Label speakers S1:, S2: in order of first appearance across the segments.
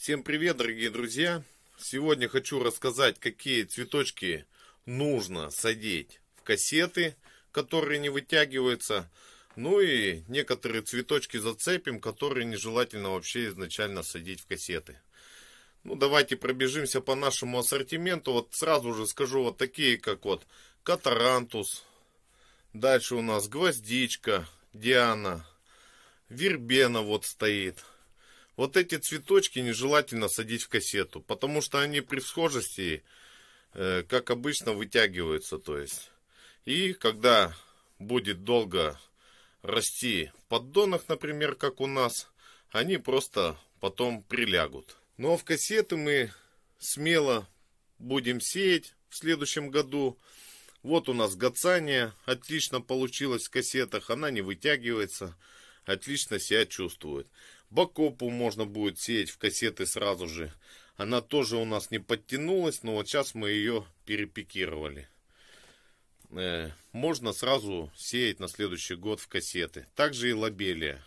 S1: Всем привет, дорогие друзья! Сегодня хочу рассказать, какие цветочки нужно садить в кассеты, которые не вытягиваются. Ну и некоторые цветочки зацепим, которые нежелательно вообще изначально садить в кассеты. Ну давайте пробежимся по нашему ассортименту. Вот сразу же скажу вот такие, как вот катарантус. Дальше у нас гвоздичка, Диана, вербена вот стоит вот эти цветочки нежелательно садить в кассету, потому что они при всхожести, э, как обычно, вытягиваются. То есть. И когда будет долго расти в поддонах, например, как у нас, они просто потом прилягут. Но ну, а в кассеты мы смело будем сеять в следующем году. Вот у нас гацания отлично получилось в кассетах, она не вытягивается, отлично себя чувствует. Бакопу можно будет сеять в кассеты сразу же. Она тоже у нас не подтянулась, но вот сейчас мы ее перепикировали. Э, можно сразу сеять на следующий год в кассеты. Также и лобелия.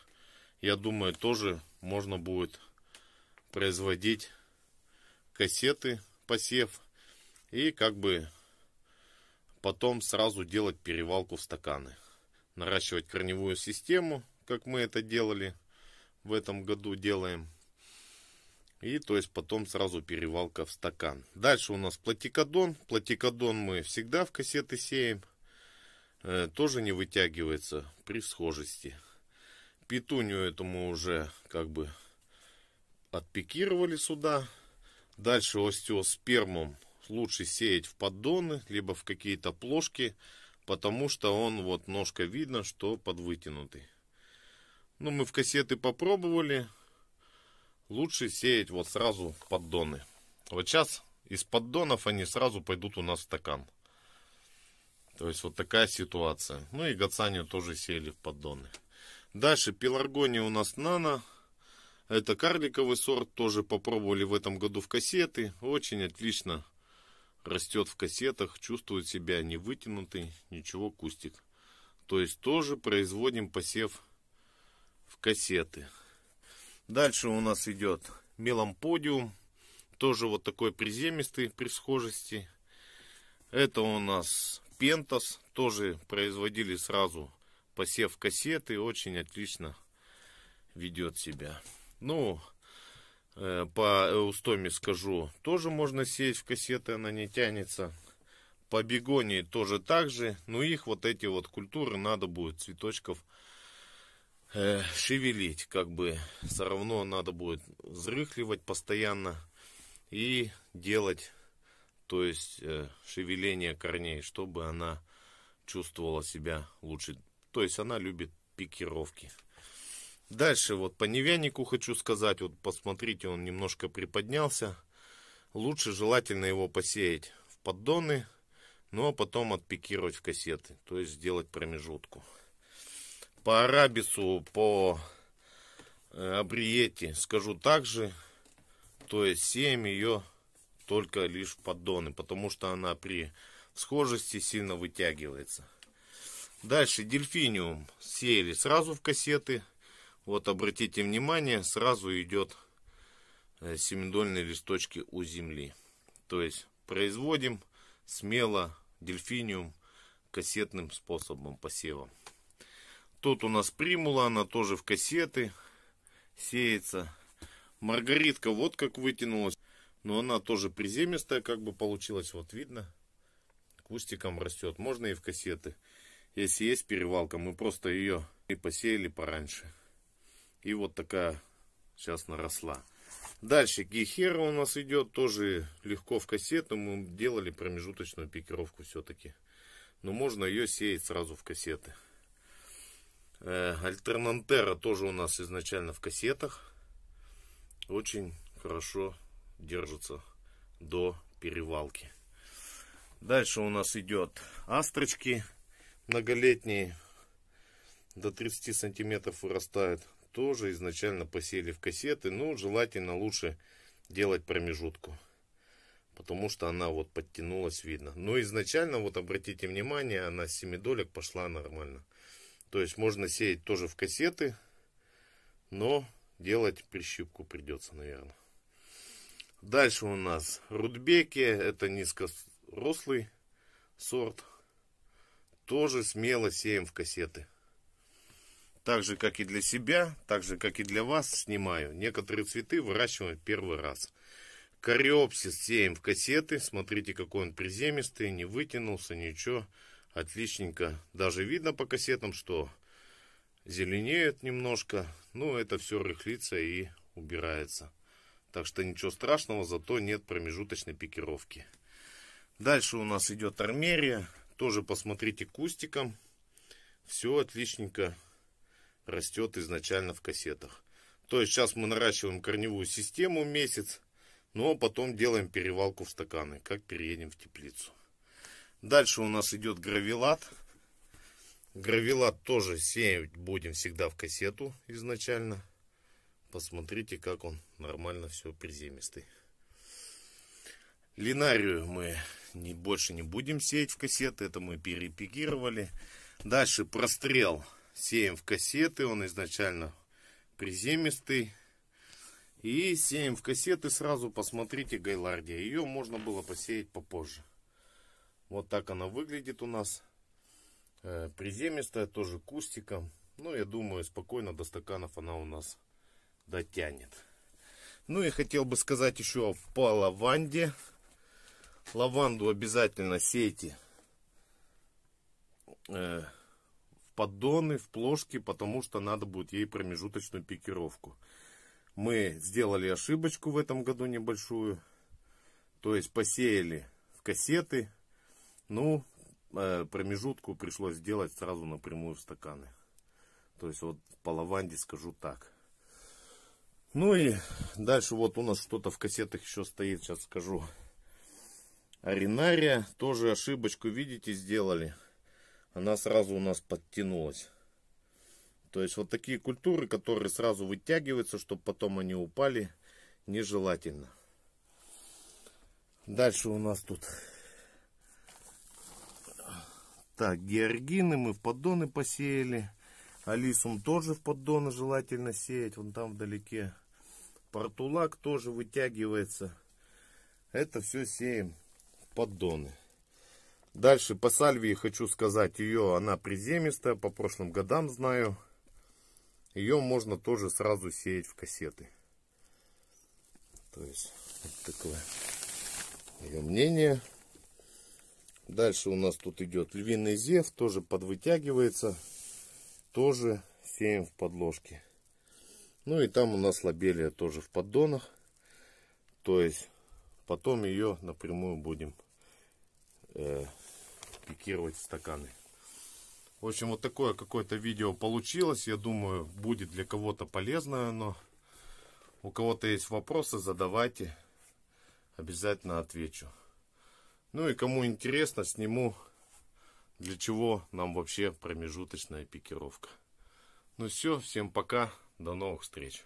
S1: Я думаю, тоже можно будет производить кассеты, посев. И как бы потом сразу делать перевалку в стаканы. Наращивать корневую систему, как мы это делали – в этом году делаем. И то есть потом сразу перевалка в стакан. Дальше у нас платикодон. Платикодон мы всегда в кассеты сеем. Э, тоже не вытягивается при схожести. Петунью этому уже как бы отпикировали сюда. Дальше остеоспермом лучше сеять в поддоны, либо в какие-то плошки, потому что он вот ножка видно, что подвытянутый. Ну, мы в кассеты попробовали. Лучше сеять вот сразу поддоны. Вот сейчас из поддонов они сразу пойдут у нас в стакан. То есть вот такая ситуация. Ну и гацанию тоже сели в поддоны. Дальше пеларгония у нас нано. Это карликовый сорт, тоже попробовали в этом году в кассеты. Очень отлично растет в кассетах, чувствует себя не вытянутый, ничего кустик. То есть тоже производим посев в кассеты. Дальше у нас идет меламподиум. Тоже вот такой приземистый при схожести. Это у нас пентас. Тоже производили сразу посев кассеты. Очень отлично ведет себя. Ну, э, по Эустоме скажу, тоже можно сеять в кассеты, она не тянется. По бегонии тоже так же, но их вот эти вот культуры надо будет цветочков э, шевелить, как бы все равно надо будет взрыхливать постоянно и делать, то есть э, шевеление корней, чтобы она чувствовала себя лучше. То есть она любит пикировки. Дальше вот по невянику хочу сказать, вот посмотрите, он немножко приподнялся. Лучше желательно его посеять в поддоны, ну а потом отпикировать в кассеты, то есть сделать промежутку. По арабису, по э, абриете скажу также, То есть сеем ее только лишь в поддоны, потому что она при схожести сильно вытягивается. Дальше дельфиниум сеяли сразу в кассеты. Вот обратите внимание, сразу идет э, семидольные листочки у земли. То есть производим смело дельфиниум кассетным способом посева. Тут у нас примула, она тоже в кассеты сеется. Маргаритка вот как вытянулась. Но она тоже приземистая, как бы получилось. Вот видно, кустиком растет. Можно и в кассеты. Если есть перевалка, мы просто ее и посеяли пораньше. И вот такая сейчас наросла. Дальше гехера у нас идет тоже легко в кассету. Мы делали промежуточную пикировку все-таки. Но можно ее сеять сразу в кассеты. Э, Альтернантера тоже у нас изначально в кассетах. Очень хорошо держится до перевалки. Дальше у нас идет астрочки многолетние. До 30 сантиметров вырастают. Тоже изначально посели в кассеты. Но ну, желательно лучше делать промежутку. Потому что она вот подтянулась, видно. Но изначально, вот обратите внимание, она с 7 долек пошла нормально. То есть можно сеять тоже в кассеты, но делать прищипку придется, наверное. Дальше у нас рудбеки, это низкорослый сорт. Тоже смело сеем в кассеты. Так же, как и для себя, так же, как и для вас, снимаю. Некоторые цветы выращиваю первый раз. Кориопсис сеем в кассеты. Смотрите, какой он приземистый, не вытянулся, ничего. Отличненько. Даже видно по кассетам, что зеленеет немножко. Но ну, это все рыхлится и убирается. Так что ничего страшного, зато нет промежуточной пикировки. Дальше у нас идет армерия. Тоже посмотрите кустиком. Все отличненько растет изначально в кассетах. То есть сейчас мы наращиваем корневую систему месяц, но потом делаем перевалку в стаканы, как переедем в теплицу. Дальше у нас идет гравилат. Гравилат тоже сеять будем всегда в кассету изначально. Посмотрите, как он нормально все приземистый. Линарию мы не, больше не будем сеять в кассеты. Это мы перепигировали. Дальше прострел сеем в кассеты. Он изначально приземистый. И сеем в кассеты сразу посмотрите Гайлардия. Ее можно было посеять попозже. Вот так она выглядит у нас. Э, приземистая, тоже кустиком. Но ну, я думаю, спокойно до стаканов она у нас дотянет. Ну и хотел бы сказать еще по лаванде. Лаванду обязательно сейте э, в поддоны, в плошки, потому что надо будет ей промежуточную пикировку. Мы сделали ошибочку в этом году небольшую. То есть посеяли в кассеты, ну, э, промежутку пришлось сделать сразу напрямую в стаканы. То есть вот по лаванде скажу так. Ну и дальше вот у нас что-то в кассетах еще стоит, сейчас скажу. Аринария, тоже ошибочку, видите, сделали. Она сразу у нас подтянулась. То есть вот такие культуры, которые сразу вытягиваются, чтобы потом они упали, нежелательно. Дальше у нас тут так, георгины мы в поддоны посеяли. Алисум тоже в поддоны желательно сеять, вон там вдалеке. Портулак тоже вытягивается. Это все сеем в поддоны. Дальше по сальвии хочу сказать, ее она приземистая, по прошлым годам знаю. Ее можно тоже сразу сеять в кассеты. То есть, вот такое мое мнение. Дальше у нас тут идет львиный зев, тоже подвытягивается, тоже сеем в подложке. Ну и там у нас лабелия тоже в поддонах, то есть потом ее напрямую будем э, пикировать в стаканы. В общем, вот такое какое-то видео получилось. Я думаю, будет для кого-то полезное. Но У кого-то есть вопросы, задавайте. Обязательно отвечу. Ну и кому интересно, сниму, для чего нам вообще промежуточная пикировка. Ну все, всем пока, до новых встреч.